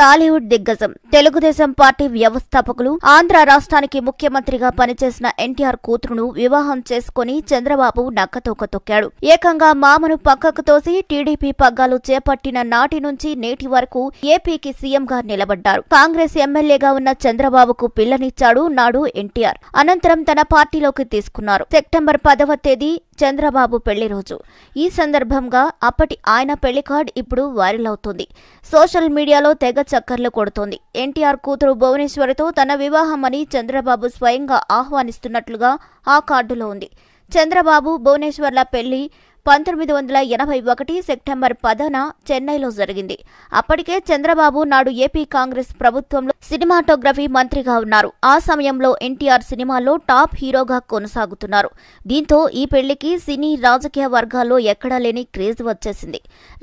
టాలీవుడ్ దిగ్గజం తెలుగుదేశం పార్టీ వ్యవస్థాపకులు ఆంధ్ర రాష్ట్రానికి ముఖ్యమంత్రిగా పనిచేసిన ఎన్టీఆర్ కూతురును వివాహం చేసుకుని చంద్రబాబు నక్కతోక తొక్కాడు ఏకంగా మామను పక్కకు తోసి టీడీపీ పగ్గాలు చేపట్టిన నాటి నుంచి నేటి వరకు ఏపీకి సీఎంగా నిలబడ్డారు కాంగ్రెస్ ఎమ్మెల్యేగా ఉన్న చంద్రబాబుకు పిల్లనిచ్చాడు నాడు ఎన్టీఆర్ అనంతరం తన పార్టీలోకి తీసుకున్నారు సెప్టెంబర్ పదవ తేదీ చంద్రబాబు పెళ్లి రోజు ఈ సందర్భంగా అప్పటి ఆయన పెళ్లి కార్డ్ ఇప్పుడు వైరల్ అవుతుంది సోషల్ మీడియాలో తెగ చక్కర్లు కొడుతోంది ఎన్టీఆర్ కూతురు భువనేశ్వరితో తన వివాహమని చంద్రబాబు స్వయంగా ఆహ్వానిస్తున్నట్లుగా ఆ కార్డులో ఉంది చంద్రబాబు భువనేశ్వర్ల పెళ్లి పంతొమ్మిది వందల ఎనభై ఒకటి సెప్టెంబర్ పదన చెన్నైలో జరిగింది అప్పటికే చంద్రబాబు నాడు ఏపీ కాంగ్రెస్ ప్రభుత్వంలో సినిమాటోగ్రఫీ మంత్రిగా ఉన్నారు ఆ సమయంలో ఎన్టీఆర్ సినిమాలో టాప్ హీరోగా కొనసాగుతున్నారు దీంతో ఈ పెళ్లికి సినీ రాజకీయ వర్గాల్లో ఎక్కడా లేని క్రేజ్ వచ్చేసింది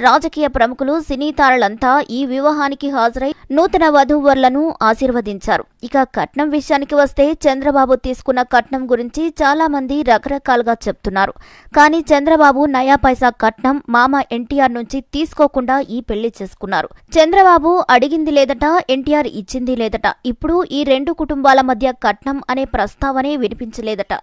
రాజకీయ ప్రముఖులు సినీ తారలంతా ఈ వివాహానికి హాజరై నూతన వధూవర్లను ఆశీర్వదించారు ఇక కట్నం విషయానికి వస్తే చంద్రబాబు తీసుకున్న కట్నం గురించి చాలా మంది రకరకాలుగా చెప్తున్నారు కానీ చంద్రబాబు నయా పైసా కట్నం మామ ఎన్టీఆర్ నుంచి తీసుకోకుండా ఈ పెళ్లి చేసుకున్నారు చంద్రబాబు అడిగింది లేదట ఎన్టీఆర్ ఇచ్చింది వినిపించింది లేదట ఇప్పుడు ఈ రెండు కుటుంబాల మధ్య కట్నం అనే ప్రస్తావనే వినిపించలేదట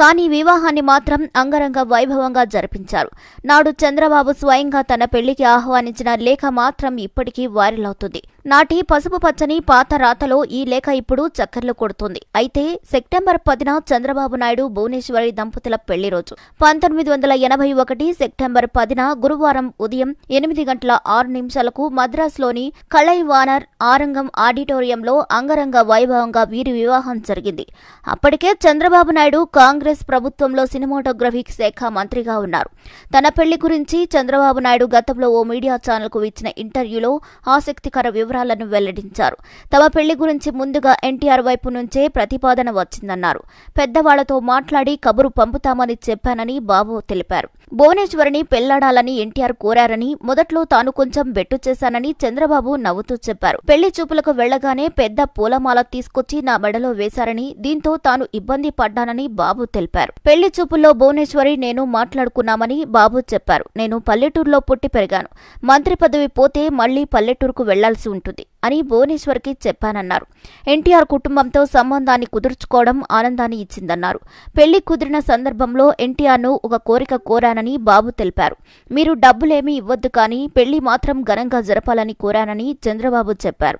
కానీ వివాహాన్ని మాత్రం అంగరంగ వైభవంగా జరిపించారు నాడు చంద్రబాబు స్వయంగా తన పెళ్లికి ఆహ్వానించిన లేఖ మాత్రం ఇప్పటికీ వైరల్ అవుతుంది నాటి పసుపు పచ్చని పాత రాతలో ఈ లేఖ ఇప్పుడు చక్కర్లు కొడుతుంది అయితే సెప్టెంబర్ పదిన చంద్రబాబు నాయుడు భువనేశ్వరి దంపతుల పెళ్లి రోజు పంతొమ్మిది వందల ఎనభై ఒకటి సెప్టెంబర్ పదిన గురువారం ఉదయం ఎనిమిది గంటల ఆరు నిమిషాలకు మద్రాసులోని కళై వానర్ ఆరంగం ఆడిటోరియం ఆధ్వర్యంలో అంగరంగ వైభవంగా వీరి వివాహం జరిగింది అప్పటికే చంద్రబాబు నాయుడు కాంగ్రెస్ ప్రభుత్వంలో సినిమాటోగ్రఫీ శాఖ మంత్రిగా ఉన్నారు తన పెళ్లి గురించి చంద్రబాబు నాయుడు గతంలో ఓ మీడియా ఛానల్కు ఇచ్చిన ఇంటర్వ్యూలో ఆసక్తికర వివరాలను వెల్లడించారు తమ పెళ్లి గురించి ముందుగా ఎన్టీఆర్ వైపు నుంచే ప్రతిపాదన వచ్చిందన్నారు పెద్దవాళ్లతో మాట్లాడి కబురు పంపుతామని చెప్పానని బాబు తెలిపారు భువనేశ్వరిని పెళ్లాడాలని ఎన్టీఆర్ కోరారని మొదట్లో తాను కొంచెం బెట్టు చేశానని చంద్రబాబు నవ్వుతూ చెప్పారు పెళ్లి చూపులకు వెళ్లగానే పెద్ద పూలమాల తీసుకొచ్చి నా మెడలో వేశారని దీంతో తాను ఇబ్బంది పడ్డానని బాబు తెలిపారు పెళ్లి చూపుల్లో భువనేశ్వరి నేను మాట్లాడుకున్నామని బాబు చెప్పారు నేను పల్లెటూరులో పుట్టి పెరిగాను మంత్రి పదవి పోతే మళ్లీ పల్లెటూరుకు వెళ్లాల్సి ఉంటుంది అని భువనేశ్వర్కి చెప్పానన్నారు ఎన్టీఆర్ కుటుంబంతో సంబంధాన్ని కుదుర్చుకోవడం ఆనందాన్ని ఇచ్చిందన్నారు పెళ్లి కుదిరిన సందర్భంలో ఎన్టీఆర్ను ఒక కోరిక కోరానని బాబు తెలిపారు మీరు డబ్బులేమీ ఇవ్వద్దు కానీ పెళ్లి మాత్రం ఘనంగా జరపాలని కోరానని చంద్రబాబు చెప్పారు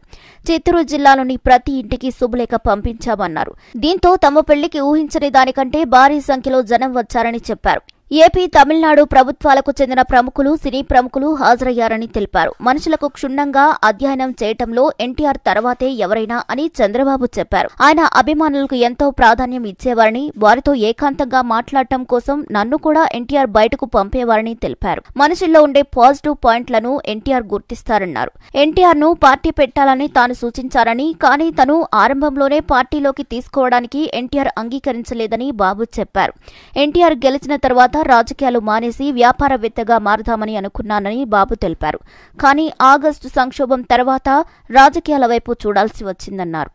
చిత్తూరు జిల్లాలోని ప్రతి ఇంటికి శుభలేఖ పంపించామన్నారు దీంతో తమ పెళ్లికి ఊహించని దానికంటే భారీ సంఖ్యలో జనం వచ్చారని చెప్పారు ఏపీ తమిళనాడు ప్రభుత్వాలకు చెందిన ప్రముఖులు సినీ ప్రముఖులు హాజరయ్యారని తెలిపారు మనుషులకు క్షుణ్ణంగా అధ్యయనం చేయటంలో ఎన్టీఆర్ తర్వాతే ఎవరైనా అని చంద్రబాబు చెప్పారు ఆయన అభిమానులకు ఎంతో ప్రాధాన్యం ఇచ్చేవారని వారితో ఏకాంతంగా మాట్లాడటం కోసం నన్ను కూడా ఎన్టీఆర్ బయటకు పంపేవారని తెలిపారు మనుషుల్లో ఉండే పాజిటివ్ పాయింట్లను ఎన్టీఆర్ గుర్తిస్తారన్నారు ఎన్టీఆర్ ను పార్టీ పెట్టాలని తాను సూచించారని కానీ తను ఆరంభంలోనే పార్టీలోకి తీసుకోవడానికి ఎన్టీఆర్ అంగీకరించలేదని బాబు చెప్పారు ఎన్టీఆర్ గెలిచిన తర్వాత తర్వాత రాజకీయాలు మానేసి వ్యాపారవేత్తగా మారదామని అనుకున్నానని బాబు తెలిపారు కానీ ఆగస్టు సంక్షోభం తర్వాత రాజకీయాల వైపు చూడాల్సి వచ్చిందన్నారు